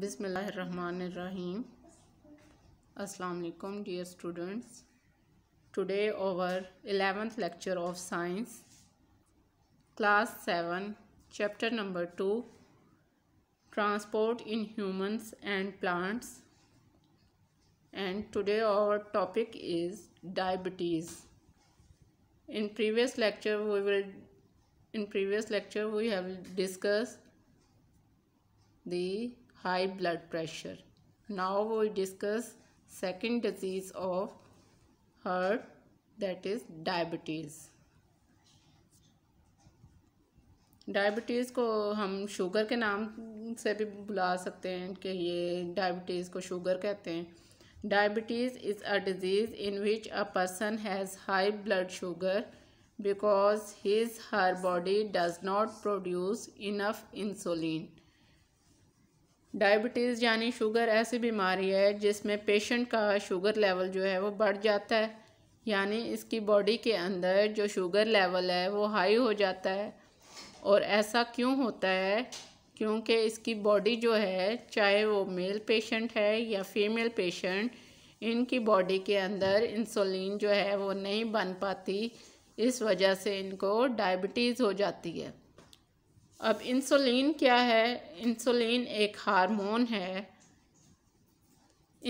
Bismillahirrahmanirrahim. Assalamu alaikum dear students. Today our 11th lecture of science class 7 chapter number 2 transport in humans and plants and today our topic is diabetes. In previous lecture we will in previous lecture we have discussed the high blood pressure. Now we discuss second disease of heart that is diabetes. Diabetes को हम sugar के नाम से भी बुला सकते हैं कि ये डायबिटीज़ को शुगर कहते हैं diabetes is a disease in which a person has high blood sugar because his her body does not produce enough insulin diabetes यानी शुगर ऐसी बीमारी है जिसमें पेशेंट का शुगर लेवल जो है वो बढ़ जाता है यानी इसकी बॉडी के अंदर जो शुगर लेवल है वो हाई हो जाता है और ऐसा क्यों होता है क्योंकि इसकी बॉडी जो है चाहे वो मेल पेशेंट है या फीमेल पेशेंट इनकी बॉडी के अंदर इंसुलिन जो है वो नहीं बन पाती इस वजह से इनको डायबिटीज़ हो जाती है अब इंसुलिन क्या है इंसुलिन एक हार्मोन है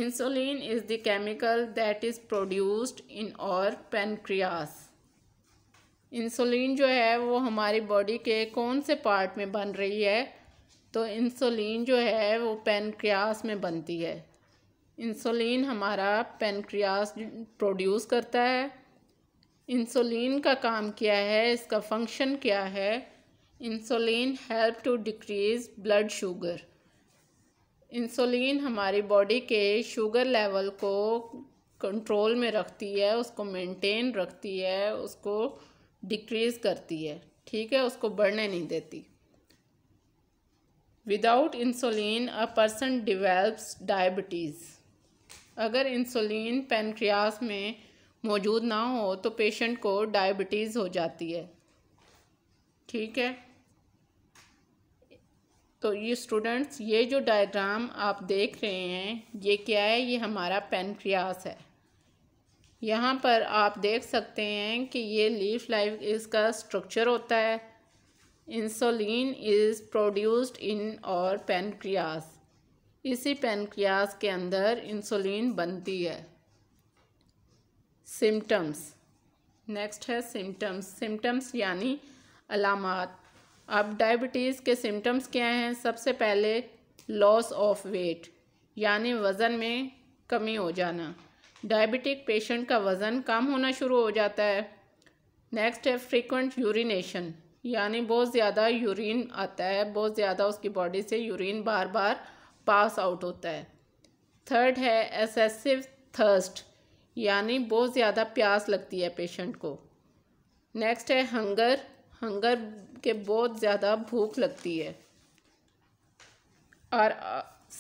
insulin is the chemical that is produced in our pancreas insulin जो है वो हमारी बॉडी के कौन से पार्ट में बन रही है तो इंसुलिन जो है वो पेनक्रियास में बनती है इंसुलिन हमारा पेनक्रियास प्रोड्यूस करता है इंसुलिन का काम क्या है इसका फंक्शन क्या है insulin help to decrease blood sugar insulin हमारी बॉडी के शुगर लेवल को कंट्रोल में रखती है उसको मेंटेन रखती है उसको डिक्रीज़ करती है ठीक है उसको बढ़ने नहीं देती without insulin a person develops diabetes अगर इंसुलिन पेनक्रियास में मौजूद ना हो तो पेशेंट को डायबिटीज़ हो जाती है ठीक है तो ये स्टूडेंट्स ये जो डायग्राम आप देख रहे हैं ये क्या है ये हमारा पेनक्रियास है यहाँ पर आप देख सकते हैं कि ये लीफ लाइफ इसका स्ट्रक्चर होता है insulin is produced in our pancreas इसी पेनक्रियास के अंदर इंसुलिन बनती है सिम्टम्स नेक्स्ट है सिम्टम्स सिम्टम्स यानी अलामत अब डायबिटीज़ के सिम्टम्स क्या हैं सबसे पहले लॉस ऑफ वेट यानी वज़न में कमी हो जाना डायबिटिक पेशेंट का वज़न कम होना शुरू हो जाता है नेक्स्ट है फ्रीक्वेंट यूरिनेशन यानी बहुत ज़्यादा यूरिन आता है बहुत ज़्यादा उसकी बॉडी से यूरिन बार बार पास आउट होता है थर्ड है एसेसिव थर्स्ट यानी बहुत ज़्यादा प्यास लगती है पेशेंट को नेक्स्ट है हंगर हंगर के बहुत ज़्यादा भूख लगती है और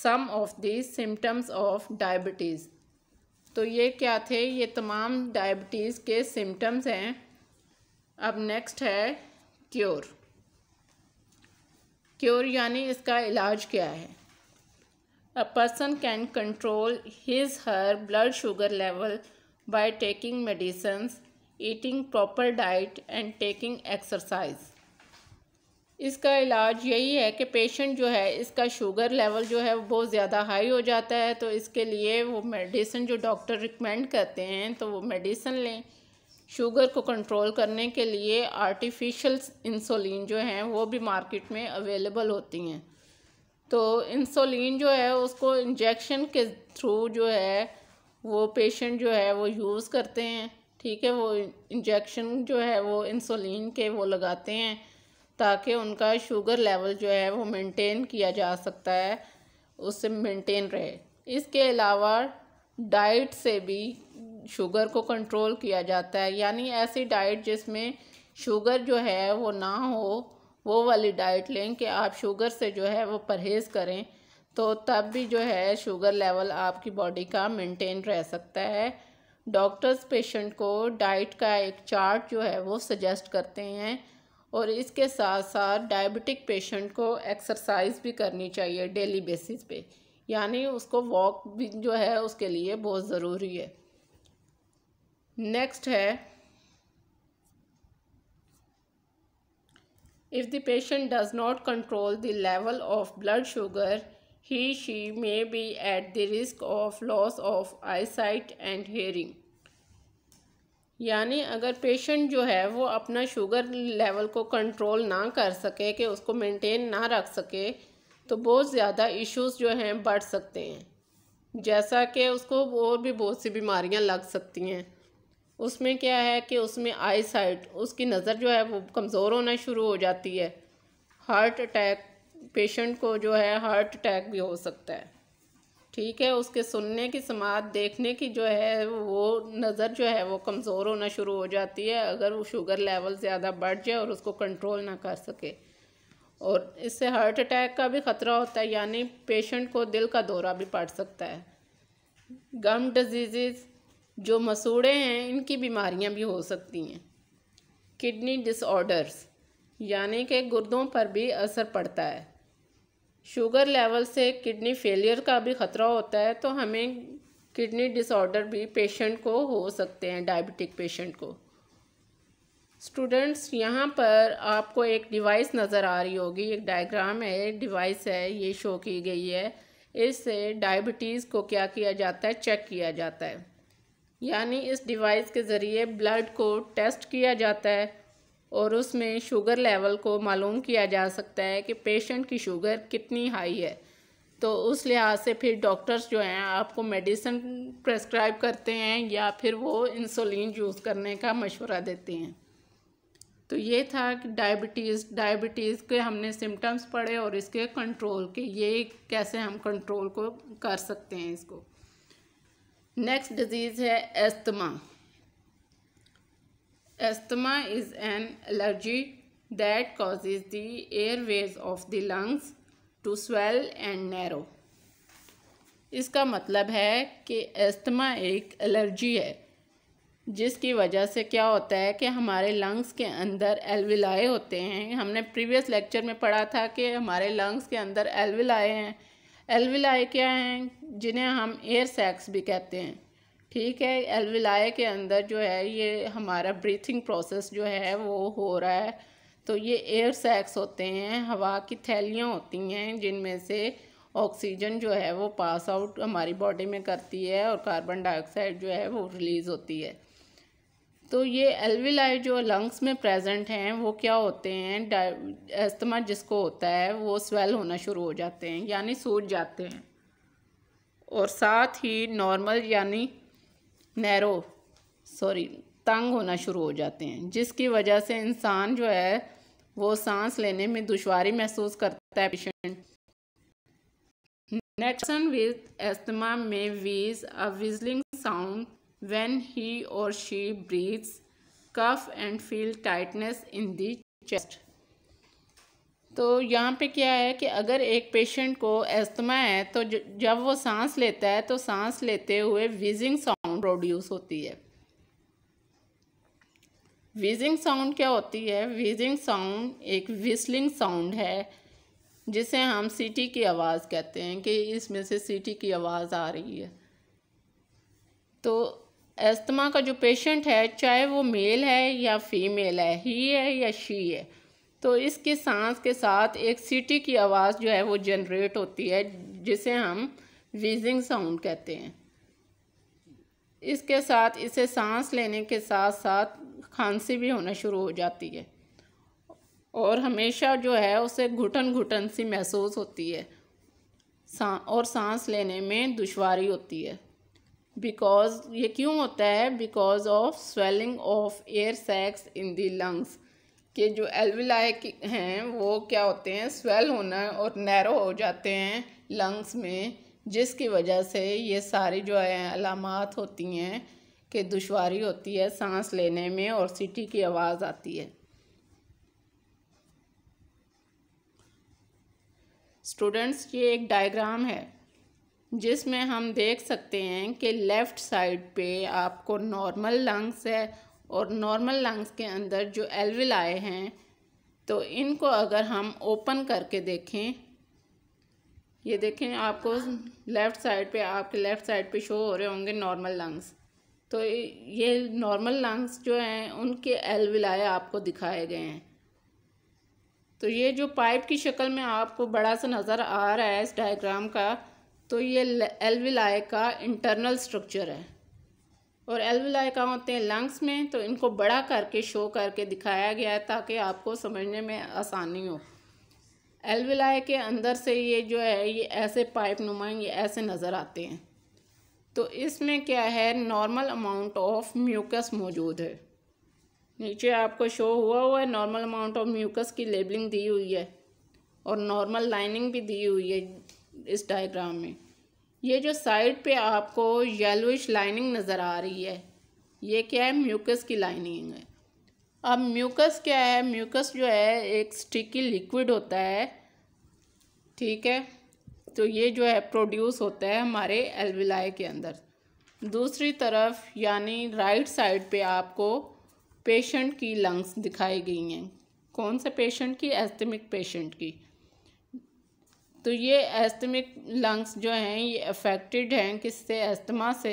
some of the symptoms of diabetes तो ये क्या थे ये तमाम डायबिटीज़ के सिम्टम्स हैं अब नेक्स्ट है क्योर क्योर यानी इसका इलाज क्या है a person can control his her blood sugar level by taking medicines eating proper diet and taking exercise इसका इलाज यही है कि पेशेंट जो है इसका शुगर लेवल जो है वो बहुत ज़्यादा हाई हो जाता है तो इसके लिए वो मेडिसिन जो डॉक्टर रिकमेंड करते हैं तो वो मेडिसिन लें शुगर को कंट्रोल करने के लिए आर्टिफिशियल इंसुलिन जो हैं वो भी मार्केट में अवेलेबल होती हैं तो इंसुलिन जो है उसको इंजेक्शन के थ्रू जो है वो पेशेंट जो है वो यूज़ करते हैं ठीक है वो इंजेक्शन जो है वो इंसुलिन के वो लगाते हैं ताकि उनका शुगर लेवल जो है वो मेंटेन किया जा सकता है उससे मेंटेन रहे इसके अलावा डाइट से भी शुगर को कंट्रोल किया जाता है यानी ऐसी डाइट जिसमें शुगर जो है वो ना हो वो वाली डाइट लें कि आप शुगर से जो है वो परहेज़ करें तो तब भी जो है शुगर लेवल आपकी बॉडी का मेंटेन रह सकता है डॉक्टर्स पेशेंट को डाइट का एक चार्ट जो है वो सजेस्ट करते हैं और इसके साथ साथ डायबिटिक पेशेंट को एक्सरसाइज भी करनी चाहिए डेली बेसिस पे यानी उसको वॉक भी जो है उसके लिए बहुत ज़रूरी है नेक्स्ट है if the patient does not control the level of blood sugar he she may be at the risk of loss of eyesight and hearing यानी अगर पेशेंट जो है वो अपना शुगर लेवल को कंट्रोल ना कर सके कि उसको मेंटेन ना रख सके तो बहुत ज़्यादा इश्यूज जो हैं बढ़ सकते हैं जैसा कि उसको और भी बहुत सी बीमारियां लग सकती हैं उसमें क्या है कि उसमें आई साइट उसकी नज़र जो है वो कमज़ोर होना शुरू हो जाती है हार्ट अटैक पेशेंट को जो है हार्ट अटैक भी हो सकता है ठीक है उसके सुनने की समात देखने की जो है वो नज़र जो है वो कमज़ोर होना शुरू हो जाती है अगर वो शुगर लेवल ज़्यादा बढ़ जाए और उसको कंट्रोल ना कर सके और इससे हार्ट अटैक का भी ख़तरा होता है यानी पेशेंट को दिल का दौरा भी पड़ सकता है गम डिजीज़ जो मसूड़े हैं इनकी बीमारियां भी हो सकती हैं किडनी डिसऑर्डर्स यानी कि गुर्दों पर भी असर पड़ता है शुगर लेवल से किडनी फेलियर का भी ख़तरा होता है तो हमें किडनी डिसऑर्डर भी पेशेंट को हो सकते हैं डायबिटिक पेशेंट को स्टूडेंट्स यहाँ पर आपको एक डिवाइस नज़र आ रही होगी एक डायग्राम है एक डिवाइस है ये शो की गई है इससे डायबिटीज़ को क्या किया जाता है चेक किया जाता है यानी इस डिवाइस के ज़रिए ब्लड को टेस्ट किया जाता है और उसमें शुगर लेवल को मालूम किया जा सकता है कि पेशेंट की शुगर कितनी हाई है तो उस लिहाज से फिर डॉक्टर्स जो हैं आपको मेडिसिन प्रेस्क्राइब करते हैं या फिर वो इंसुलिन यूज़ करने का मशवरा देते हैं तो ये था कि डायबिटीज़ डायबिटीज़ के हमने सिम्टम्स पढ़े और इसके कंट्रोल के ये कैसे हम कंट्रोल को कर सकते हैं इसको नेक्स्ट डिज़ीज़ है asthma Asthma is an allergy that causes the airways of the lungs to swell and narrow. इसका मतलब है कि एस्थमा एक एलर्जी है जिसकी वजह से क्या होता है कि हमारे लंग्स के अंदर एलविलाए होते हैं हमने प्रीवियस लेक्चर में पढ़ा था कि हमारे लंग्स के अंदर एलविलाए हैं एलविलाए क्या हैं जिन्हें हम एयर सैक्स भी कहते हैं ठीक है अलविलाए के अंदर जो है ये हमारा ब्रीथिंग प्रोसेस जो है वो हो रहा है तो ये एयर सैक्स होते हैं हवा की थैलियाँ होती हैं जिनमें से ऑक्सीजन जो है वो पास आउट हमारी बॉडी में करती है और कार्बन डाइऑक्साइड जो है वो रिलीज़ होती है तो ये एलविलाई जो लंग्स में प्रेजेंट हैं वो क्या होते हैं अस्थमा जिसको होता है वो स्वेल होना शुरू हो जाते हैं यानी सूज जाते हैं और साथ ही नॉर्मल यानी नैरो सॉरी तंग होना शुरू हो जाते हैं जिसकी वजह से इंसान जो है वो सांस लेने में दुशारी महसूस करता है पेशेंट नेक्सन विद एस्तमा में वीज अ विजलिंग sound when he or she breathes cough and feel tightness in the chest तो यहाँ पे क्या है कि अगर एक पेशेंट को अस्थमा है तो जब वो सांस लेता है तो सांस लेते हुए विजिंग साउंड प्रोड्यूस होती है विजिंग साउंड क्या होती है विजिंग साउंड एक विस्लिंग साउंड है जिसे हम सीटी की आवाज़ कहते हैं कि इसमें से सीटी की आवाज़ आ रही है तो अस्थमा का जो पेशेंट है चाहे वो मेल है या फीमेल है ही है या शी है तो इसकी सांस के साथ एक सीटी की आवाज़ जो है वो जनरेट होती है जिसे हम वीजिंग साउंड कहते हैं इसके साथ इसे सांस लेने के साथ साथ खांसी भी होना शुरू हो जाती है और हमेशा जो है उसे घुटन घुटन सी महसूस होती है सा और सांस लेने में दुशारी होती है बिकॉज ये क्यों होता है because of swelling of air sacs in the lungs कि जो एलविलाई हैं वो क्या होते हैं स्वेल होना और नैरो हो जाते हैं लंग्स में जिसकी वजह से ये सारी जो है अलामत होती हैं कि दुशारी होती है सांस लेने में और सीटी की आवाज़ आती है स्टूडेंट्स ये एक डायग्राम है जिसमें हम देख सकते हैं कि लेफ़्ट साइड पे आपको नॉर्मल लंग्स है और नॉर्मल लंग्स के अंदर जो एलविल आए हैं तो इनको अगर हम ओपन करके देखें ये देखें आपको लेफ़्ट साइड पे आपके लेफ़्ट साइड पे शो हो रहे होंगे नॉर्मल लंग्स तो ये नॉर्मल लंग्स जो हैं उनके एलविलाए आपको दिखाए गए हैं तो ये जो पाइप की शक्ल में आपको बड़ा सा नज़र आ रहा है इस डायग्राम का तो ये एलविलाए का इंटरनल स्ट्रक्चर है और एलवलाई का होते हैं लंग्स में तो इनको बड़ा करके शो करके दिखाया गया है ताकि आपको समझने में आसानी हो एलविलाए के अंदर से ये जो है ये ऐसे पाइप नुमा ये ऐसे नज़र आते हैं तो इसमें क्या है नॉर्मल अमाउंट ऑफ म्यूकस मौजूद है नीचे आपको शो हुआ हुआ है नॉर्मल अमाउंट ऑफ म्यूकस की लेबलिंग दी हुई है और नॉर्मल लाइनिंग भी दी हुई है इस डायग्राम में ये जो साइड पे आपको येलोइश लाइनिंग नज़र आ रही है ये क्या है म्यूकस की लाइनिंग है अब म्यूकस क्या है म्यूकस जो है एक स्टिकी लिक्विड होता है ठीक है तो ये जो है प्रोड्यूस होता है हमारे एलविलाई के अंदर दूसरी तरफ यानी राइट साइड पे आपको पेशेंट की लंग्स दिखाई गई हैं कौन से पेशेंट की एस्थमिक पेशेंट की तो ये एस्थमिक लंग्स जो हैं ये अफेक्टेड हैं किससे एस्थमा से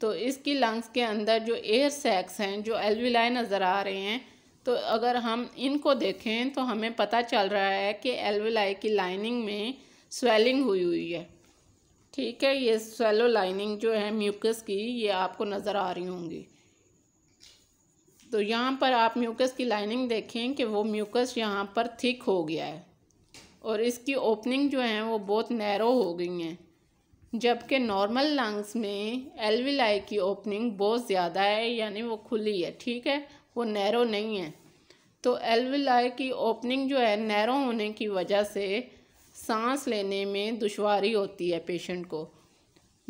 तो इसकी लंग्स के अंदर जो एयर सैक्स हैं जो एलविलाए नज़र आ रहे हैं तो अगर हम इनको देखें तो हमें पता चल रहा है कि एलविलाई की लाइनिंग में स्वेलिंग हुई हुई है ठीक है ये स्वेलो लाइनिंग जो है म्यूकस की ये आपको नज़र आ रही होंगी तो यहाँ पर आप म्यूकस की लाइनिंग देखें कि वो म्यूकस यहाँ पर थिक हो गया है और इसकी ओपनिंग जो है वो बहुत नैरो हो गई हैं जबकि नॉर्मल लंग्स में एलविलाई की ओपनिंग बहुत ज़्यादा है यानी वो खुली है ठीक है वो नैरो नहीं है तो एलविलाई की ओपनिंग जो है नैरो होने की वजह से सांस लेने में दुशारी होती है पेशेंट को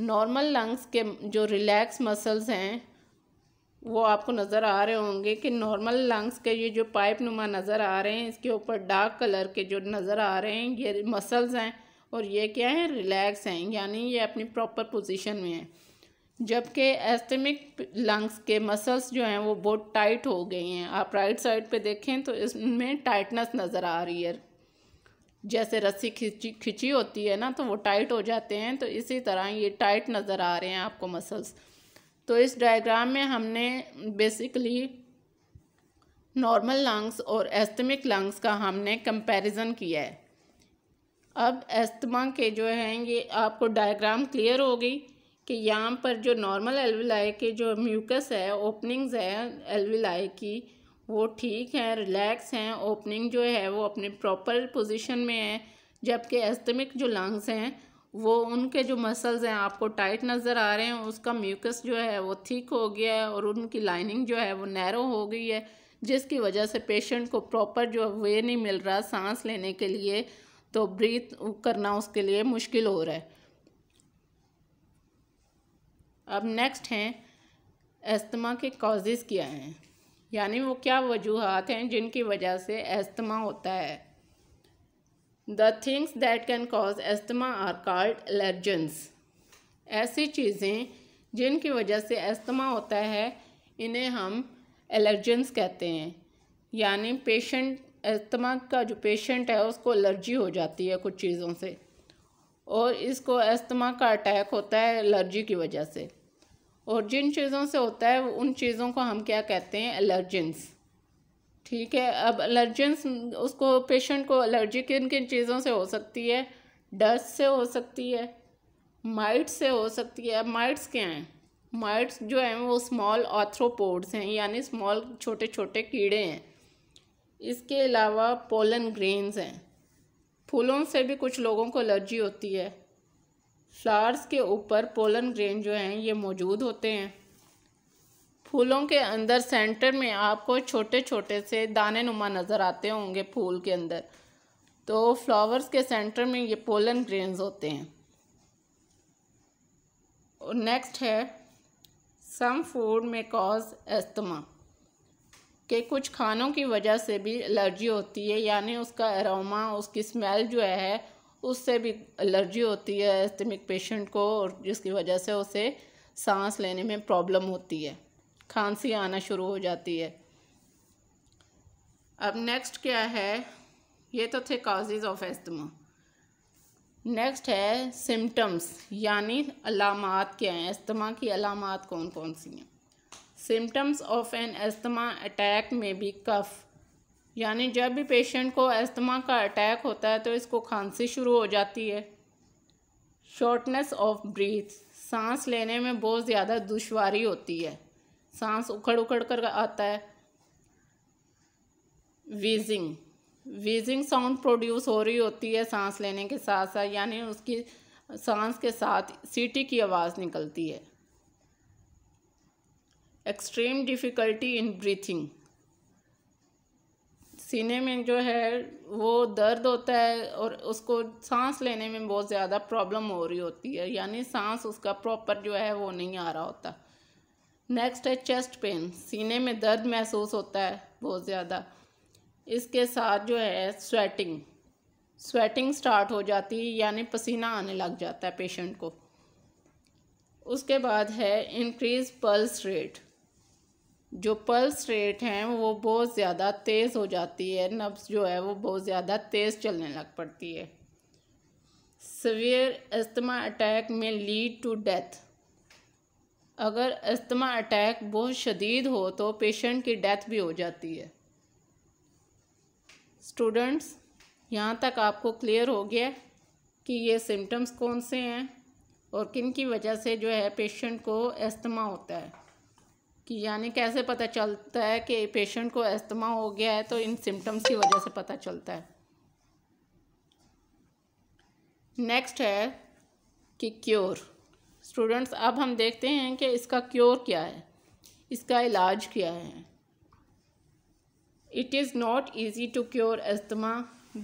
नॉर्मल लंग्स के जो रिलैक्स मसल्स हैं वो आपको नज़र आ रहे होंगे कि नॉर्मल लंग्स के ये जो पाइप नुमा नज़र आ रहे हैं इसके ऊपर डार्क कलर के जो नज़र आ रहे हैं ये मसल्स हैं और ये क्या है रिलैक्स हैं यानी ये अपनी प्रॉपर पोजीशन में हैं जबकि एस्टेमिक लंग्स के मसल्स जो हैं वो बहुत टाइट हो गए हैं आप राइट साइड पे देखें तो इसमें टाइटनेस नज़र आ रही है जैसे रस्सी खिंची खिंची होती है ना तो वो टाइट हो जाते हैं तो इसी तरह ये टाइट नज़र आ रहे हैं आपको मसल्स तो इस डायग्राम में हमने बेसिकली नॉर्मल लंग्स और एस्थमिक लंग्स का हमने कंपैरिजन किया है अब एस्थमा के जो हैं ये आपको डायग्राम क्लियर हो गई कि यहाँ पर जो नॉर्मल एलविलाई के जो म्यूकस है ओपनिंग्स है एलविलाई की वो ठीक हैं रिलैक्स हैं ओपनिंग जो है वो अपने प्रॉपर पोजीशन में है जबकि एस्थमिक जो लंग्स हैं वो उनके जो मसल्स हैं आपको टाइट नज़र आ रहे हैं उसका म्यूकस जो है वो थिक हो गया है और उनकी लाइनिंग जो है वो नैरो हो गई है जिसकी वजह से पेशेंट को प्रॉपर जो वे नहीं मिल रहा सांस लेने के लिए तो ब्रीथ करना उसके लिए मुश्किल हो रहा है अब नेक्स्ट हैं एस्तमा के कॉजेज़ क्या हैं यानी वो क्या वजूहत हैं जिनकी वजह से एस्तमा होता है the things that can cause asthma are called allergens ऐसी चीज़ें जिनकी वजह से अस्थमा होता है इन्हें हम एलर्जेंस कहते हैं यानी पेशेंट अस्थमा का जो पेशेंट है उसको एलर्जी हो जाती है कुछ चीज़ों से और इसको अस्थमा का अटैक होता है एलर्जी की वजह से और जिन चीज़ों से होता है उन चीज़ों को हम क्या कहते हैं एलर्जेंस ठीक है अब एलर्जेंस उसको पेशेंट को एलर्जी किन किन चीज़ों से हो सकती है डस्ट से हो सकती है माइट्स से हो सकती है अब माइट्स क्या हैं माइट्स जो हैं वो स्मॉल ऑथ्रोपोड्स हैं यानी स्मॉल छोटे छोटे कीड़े हैं इसके अलावा पोलन ग्रेन्स हैं फूलों से भी कुछ लोगों को एलर्जी होती है फ्लावर्स के ऊपर पोलन ग्रेन जो हैं ये मौजूद होते हैं फूलों के अंदर सेंटर में आपको छोटे छोटे से दाने नुमा नज़र आते होंगे फूल के अंदर तो फ्लावर्स के सेंटर में ये पोलन ग्रेन्स होते हैं और नेक्स्ट है some food may cause asthma के कुछ खानों की वजह से भी एलर्जी होती है यानी उसका एरोमा उसकी स्मेल जो है उससे भी एलर्जी होती है एस्तमिक पेशेंट को और जिसकी वजह से उसे सांस लेने में प्रॉब्लम होती है खांसी आना शुरू हो जाती है अब नेक्स्ट क्या है ये तो थे काजेज़ ऑफ एस्तमा नेक्स्ट है सिम्टम्स यानी अलामत क्या हैं अस्थमा की अलामत कौन कौन सी हैं symptoms of an asthma attack में भी कफ़ यानी जब भी पेशेंट को अस्थमा का अटैक होता है तो इसको खांसी शुरू हो जाती है शॉर्टनेस ऑफ ब्रीथ सांस लेने में बहुत ज़्यादा दुशारी होती है सांस उखड़ उखड़ कर आता है वीजिंग वीजिंग साउंड प्रोड्यूस हो रही होती है सांस लेने के साथ साथ यानी उसकी सांस के साथ सीटी की आवाज़ निकलती है एक्सट्रीम डिफ़िकल्टी इन ब्रीथिंग सीने में जो है वो दर्द होता है और उसको सांस लेने में बहुत ज़्यादा प्रॉब्लम हो रही होती है यानी सांस उसका प्रॉपर जो है वो नहीं आ रहा होता नेक्स्ट है चेस्ट पेन सीने में दर्द महसूस होता है बहुत ज़्यादा इसके साथ जो है स्वेटिंग स्वेटिंग स्टार्ट हो जाती है यानी पसीना आने लग जाता है पेशेंट को उसके बाद है इंक्रीज पल्स रेट जो पल्स रेट हैं वो बहुत ज़्यादा तेज़ हो जाती है नब्स जो है वो बहुत ज़्यादा तेज़ चलने लग पड़ती है सवियर अस्थमा अटैक में लीड टू डेथ अगर अस्थमा अटैक बहुत शदीद हो तो पेशेंट की डेथ भी हो जाती है स्टूडेंट्स यहाँ तक आपको क्लियर हो गया कि ये सिम्टम्स कौन से हैं और किन की वजह से जो है पेशेंट को अस्थमा होता है कि यानी कैसे पता चलता है कि पेशेंट को अस्थमा हो गया है तो इन सिम्टम्स की वजह से पता चलता है नेक्स्ट है कि क्योर स्टूडेंट्स अब हम देखते हैं कि इसका क्योर क्या है इसका इलाज क्या है it is not easy to cure asthma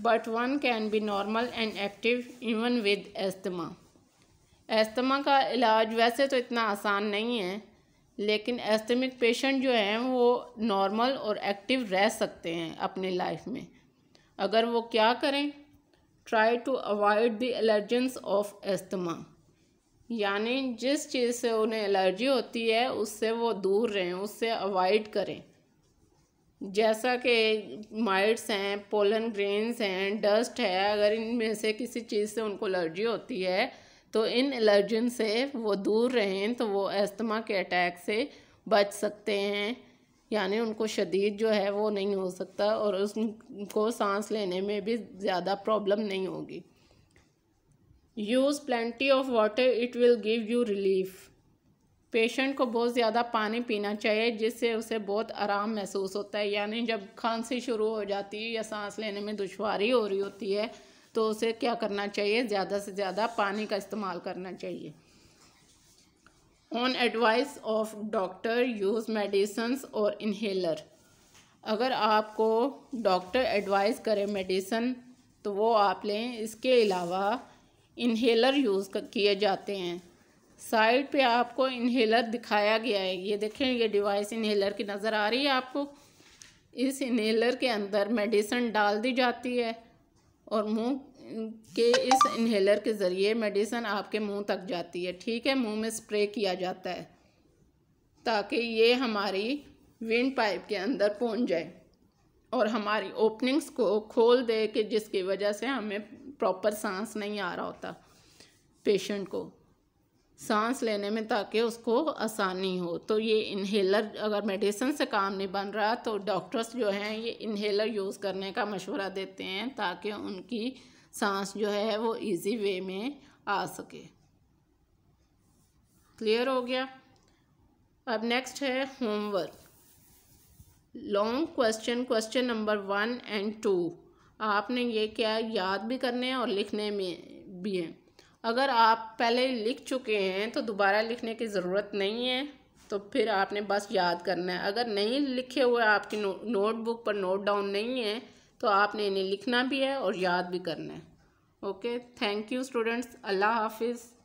but one can be normal and active even with asthma asthma का इलाज वैसे तो इतना आसान नहीं है लेकिन एस्तमिक पेशेंट जो हैं वो नॉर्मल और एक्टिव रह सकते हैं अपने लाइफ में अगर वो क्या करें try to avoid the allergens of asthma यानी जिस चीज़ से उन्हें एलर्जी होती है उससे वो दूर रहें उससे अवॉइड करें जैसा कि माइट्स हैं पोलन ग्रेन्स हैं डस्ट है अगर इनमें से किसी चीज़ से उनको एलर्जी होती है तो इन एलर्जन से वो दूर रहें तो वो अस्थमा के अटैक से बच सकते हैं यानी उनको शदीद जो है वो नहीं हो सकता और उनको सांस लेने में भी ज़्यादा प्रॉब्लम नहीं होगी use plenty of water it will give you relief patient को बहुत ज़्यादा पानी पीना चाहिए जिससे उसे बहुत आराम महसूस होता है यानी जब खांसी शुरू हो जाती है या सांस लेने में दुशारी हो रही होती है तो उसे क्या करना चाहिए ज़्यादा से ज़्यादा पानी का इस्तेमाल करना चाहिए on advice of doctor use medicines और इन्हेलर अगर आपको डॉक्टर एडवाइस करे मेडिसन तो वो आप लें इसके अलावा इन्हेलर यूज़ किए जाते हैं साइड पे आपको इन्हेलर दिखाया गया है ये देखें ये डिवाइस इन्हेलर की नज़र आ रही है आपको इस इन्हेलर के अंदर मेडिसन डाल दी जाती है और मुंह के इस इन्हेलर के ज़रिए मेडिसन आपके मुंह तक जाती है ठीक है मुंह में स्प्रे किया जाता है ताकि ये हमारी विंड पाइप के अंदर पहुंच जाए और हमारी ओपनिंग्स को खोल दे कि जिसकी वजह से हमें प्रॉपर सांस नहीं आ रहा होता पेशेंट को सांस लेने में ताकि उसको आसानी हो तो ये इन्हेलर अगर मेडिसिन से काम नहीं बन रहा तो डॉक्टर्स जो हैं ये इन्हेलर यूज़ करने का मशवरा देते हैं ताकि उनकी सांस जो है वो इजी वे में आ सके क्लियर हो गया अब नेक्स्ट है homework long question question number one and two आपने ये क्या याद भी करने हैं और लिखने में भी हैं अगर आप पहले लिख चुके हैं तो दोबारा लिखने की ज़रूरत नहीं है तो फिर आपने बस याद करना है अगर नहीं लिखे हुए आपकी नो, नोटबुक पर नोट डाउन नहीं है तो आपने इन्हें लिखना भी है और याद भी करना है ओके थैंक यू स्टूडेंट्स अल्लाह हाफिज़